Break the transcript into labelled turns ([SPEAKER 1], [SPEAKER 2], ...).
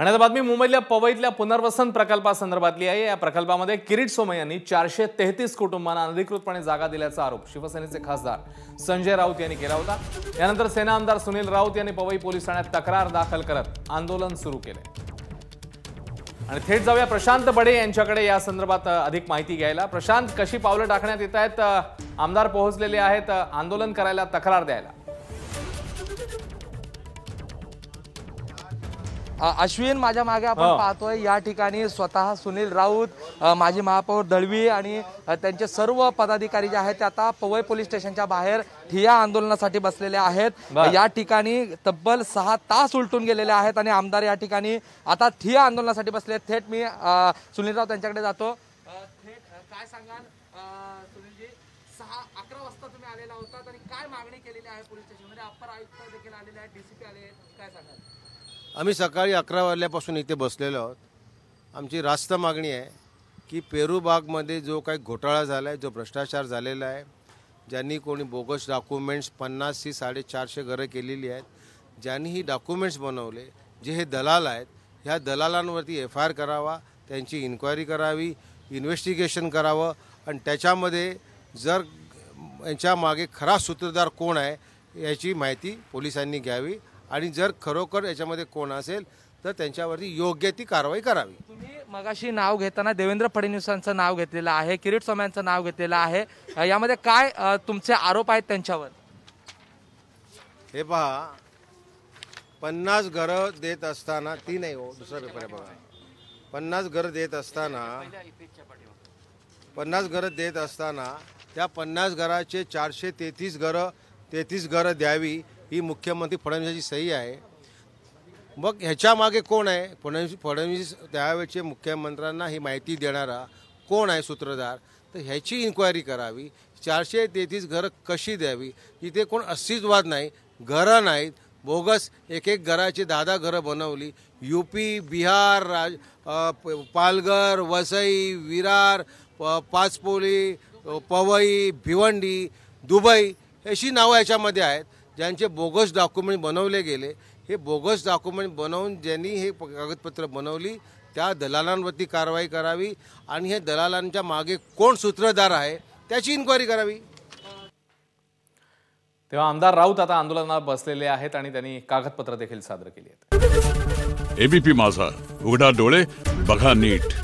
[SPEAKER 1] आणि आता बातमी मुंबईतल्या पवईतल्या पुनर्वसन प्रकल्पासंदर्भातली आहे या प्रकल्पामध्ये किरीट सोमय यांनी चारशे तेहतीस कुटुंबांना अनधिकृतपणे जागा दिल्याचा आरोप शिवसेनेचे खासदार संजय राऊत यांनी केला होता यानंतर सेना आमदार सुनील राऊत यांनी पवई पोलीस ठाण्यात तक्रार दाखल करत आंदोलन सुरू केले आणि थेट जाऊया प्रशांत बडे यांच्याकडे या संदर्भात अधिक माहिती घ्यायला प्रशांत कशी पावलं टाकण्यात येत आहेत आमदार पोहोचलेले आहेत आंदोलन करायला तक्रार द्यायला अश्विन
[SPEAKER 2] माझ्या मागे आपण हो. पाहतोय या ठिकाणी स्वतः सुनील राऊत माजी महापौर दळवी आणि त्यांचे सर्व पदाधिकारी जे आहेत ते आता पवई पोलीस स्टेशनच्या बाहेर ठिया आंदोलनासाठी बसलेले आहेत या ठिकाणी तब्बल सहा तास उलटून गेलेले आहेत आणि आमदार या ठिकाणी आता ठिया आंदोलनासाठी बसले थेट मी सुनील राऊत यांच्याकडे जातो थेट काय सांगाल सुनीलजी सहा अकरा वाजता तुम्ही आलेला होता आणि काय मागणी केलेली आहे पोलीस स्टेशनमध्ये अप्पर आयुक्त देखील आलेले आहेत डीसीपी आले काय सांगाल
[SPEAKER 3] आम्ही सकाळी अकरा वाजल्यापासून इथे बसलेलो आहोत आमची रास्त मागणी आहे की पेरूबागमध्ये जो काही घोटाळा झाला आहे जो भ्रष्टाचार झालेला आहे ज्यांनी कोणी बोगस डॉक्युमेंट्स पन्नास ते साडेचारशे घरं केलेली आहेत ज्यांनी ही डॉक्युमेंट्स बनवले जे हे दलाल आहेत ह्या दलालांवरती एफ आय आर करावा त्यांची इन्क्वायरी करावी इन्व्हेस्टिगेशन करावं आणि त्याच्यामध्ये जर यांच्या मागे खरा सूत्रधार कोण आहे याची माहिती पोलिसांनी घ्यावी आणि जर खरोखर याच्यामध्ये कोण असेल तर त्यांच्यावरती योग्य ती कारवाई करावी तुम्ही
[SPEAKER 2] मगाशी नाव घेताना देवेंद्र फडणवीसांचं नाव घेतलेलं आहे किरीट सोम्यांचं नाव घेतलेलं आहे यामध्ये काय तुमचे आरोप आहेत त्यांच्यावर
[SPEAKER 3] हे पहा पन्नास घरं देत असताना ती नाही हो दुसरा पेपर बघा पन्नास घरं देत असताना पन्नास घरं देत असताना त्या पन्नास घराचे चारशे तेहतीस घरं तेहतीस घरं द्यावी ही मुख्यमंत्री फडणवीसाची सही आहे मग ह्याच्यामागे कोण आहे फडणवीस फडणवीस त्यावेळेचे मुख्यमंत्र्यांना ही माहिती देणारा कोण आहे सूत्रधार तर ह्याची इन्क्वायरी करावी चारशे तेहतीस घरं कशी द्यावी इथे कोण अस्तित्वात नाही घरं नाहीत बोगस एक एक घराची दहा दहा घरं बनवली यूपी बिहार राज पालघर वसई विरार पाचपोली पवई भिवंडी दुबई अशी नावं याच्यामध्ये आहेत ज्यांचे बोगस डॉक्युमेंट बनवले गेले हे बोगस डॉक्युमेंट बनवून ज्यांनी हे कागदपत्र बनवली त्या दलालांवरती कारवाई करावी आणि हे दलालांच्या मागे कोण सूत्रधार आहे त्याची इन्क्वायरी करावी तेव्हा आमदार राऊत
[SPEAKER 1] आता आंदोलनावर बसलेले आहेत आणि त्यांनी कागदपत्र देखील सादर केली
[SPEAKER 2] आहेत एबीपी माझा
[SPEAKER 1] उघडा डोळे बघा नीट